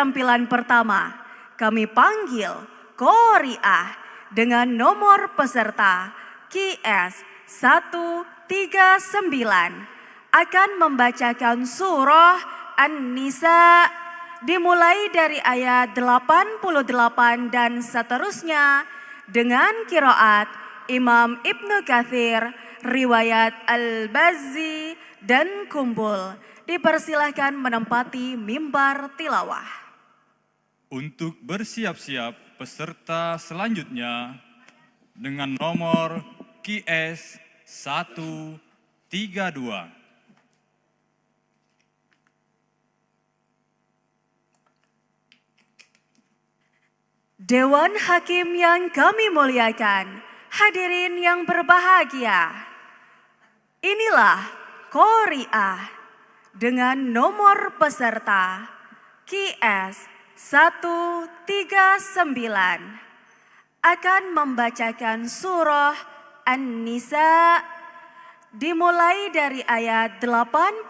penampilan pertama, kami panggil Koriah dengan nomor peserta QS 139 akan membacakan surah An-Nisa dimulai dari ayat 88 dan seterusnya dengan kiroat Imam Ibnu Kathir, riwayat Al-Bazzi dan Kumbul. Dipersilahkan menempati mimbar tilawah untuk bersiap-siap peserta selanjutnya dengan nomor QS 132. Dewan Hakim yang kami muliakan, hadirin yang berbahagia. Inilah Korea dengan nomor peserta QS 139 akan membacakan surah An-Nisa dimulai dari ayat 88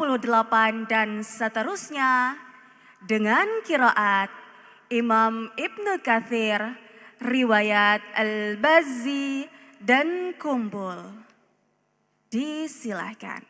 dan seterusnya dengan kiraat Imam Ibnu Kathir, riwayat Al-Bazzi dan Kumbul. Disilahkan.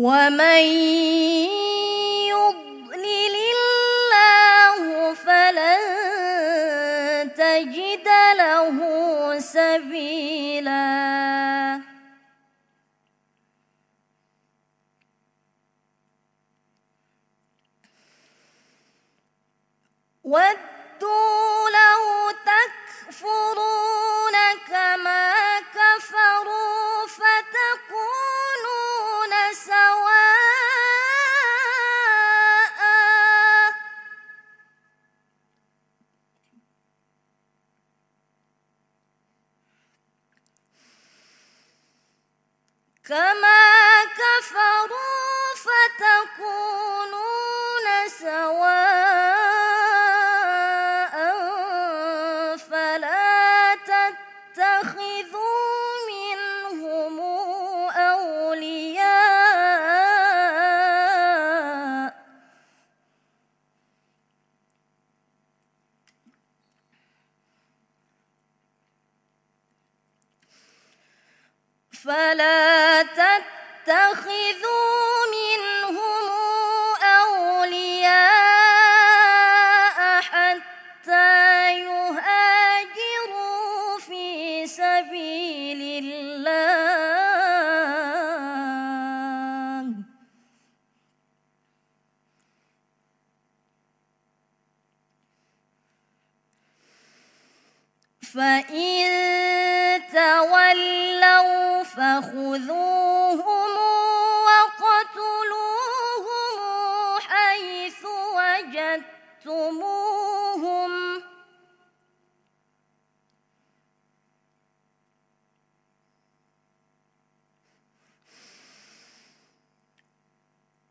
ومن يضلل الله فلن تجد له سبيلا ود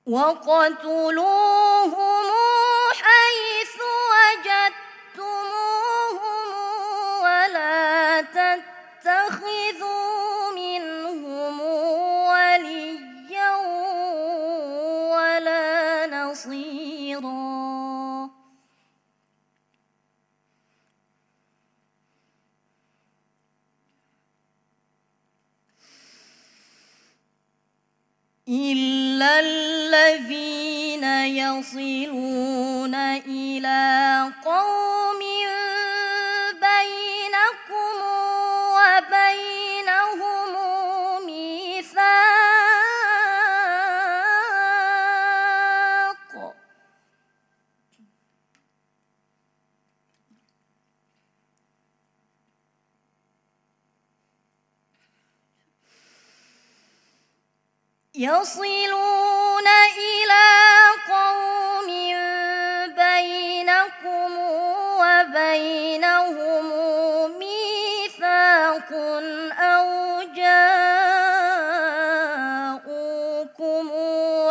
وقتلوهم حيث وجدتموهم ولا تتخذوا منهم وليا ولا نصيرا الذين يصلون إلى قوم بينكم وبينهم ميثاق يصلون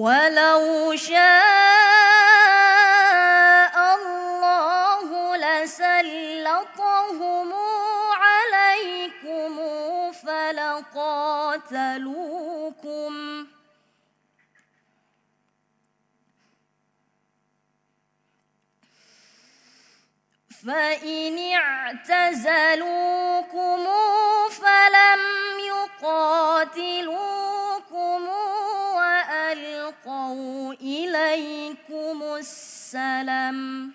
ولو شاء الله لسلطهم عليكم فلقاتلوكم فإن اعتزلوكم فلم يقاتلوكم ألقوا إليكم السلام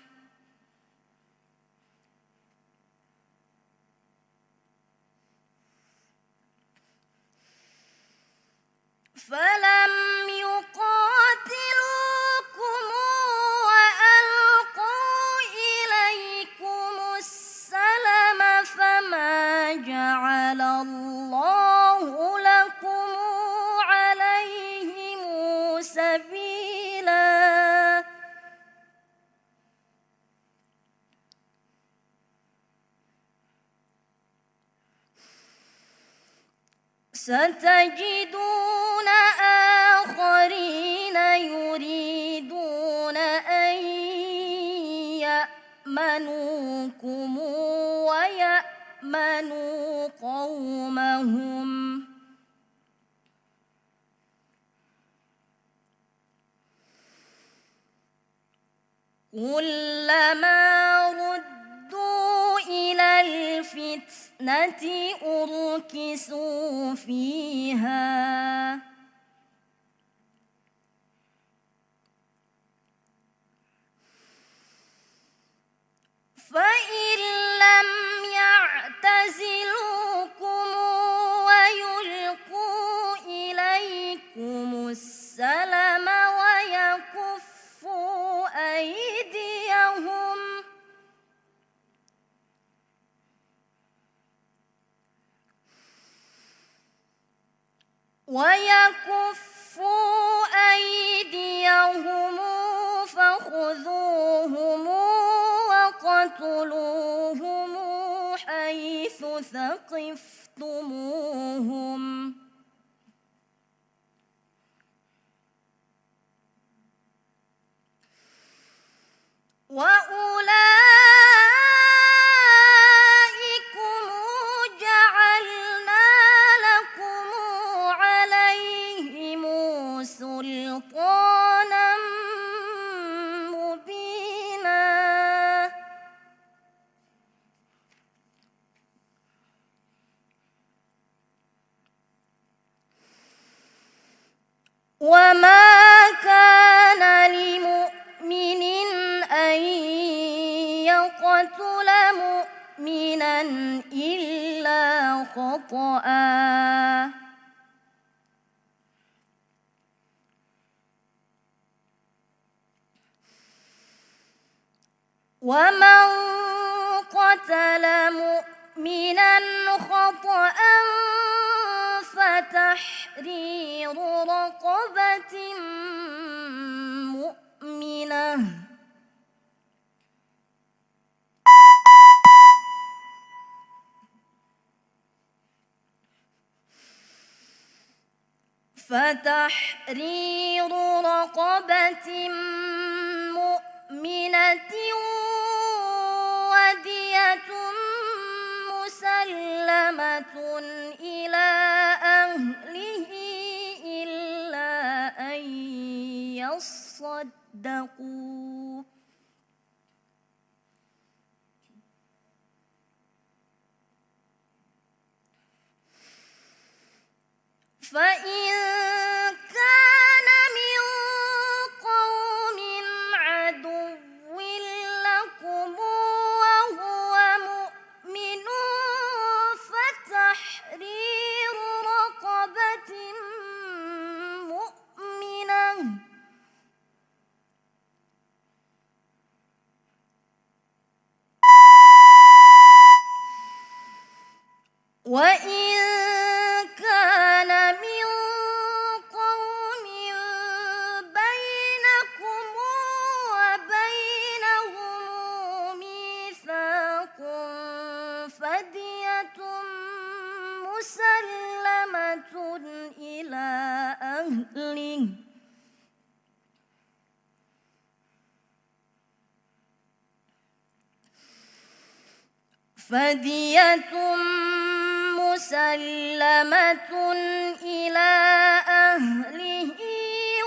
فلا يأمنكم ويأمنوا قومهم كلما ردوا إلى الفتنة أركسوا فيها فإن لم يعتزلوكم ويلقوا إليكم السلام ويكفوا أيديهم ويكفوا أيديهم خطأ ومن قتل مؤمنا خطأ فتحرير رقبة مؤمنه فتحرير رقبة مؤمنة ودية مسلمة إلى أهله إلا أن يصدقوا فإن فدية مسلمة إلى أهله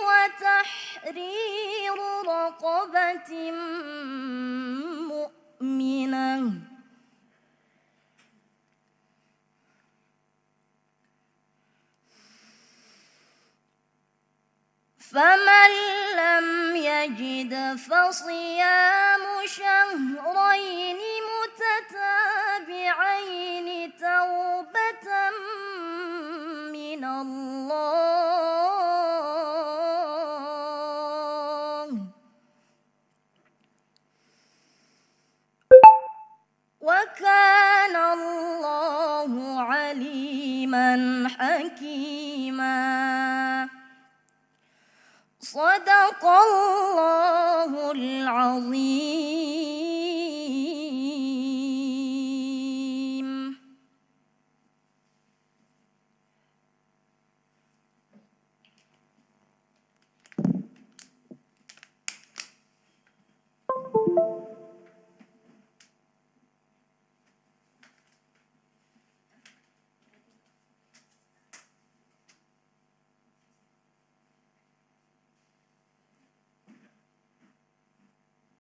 وتحرير رقبة مؤمنة فمن لم يجد فصيام شهرين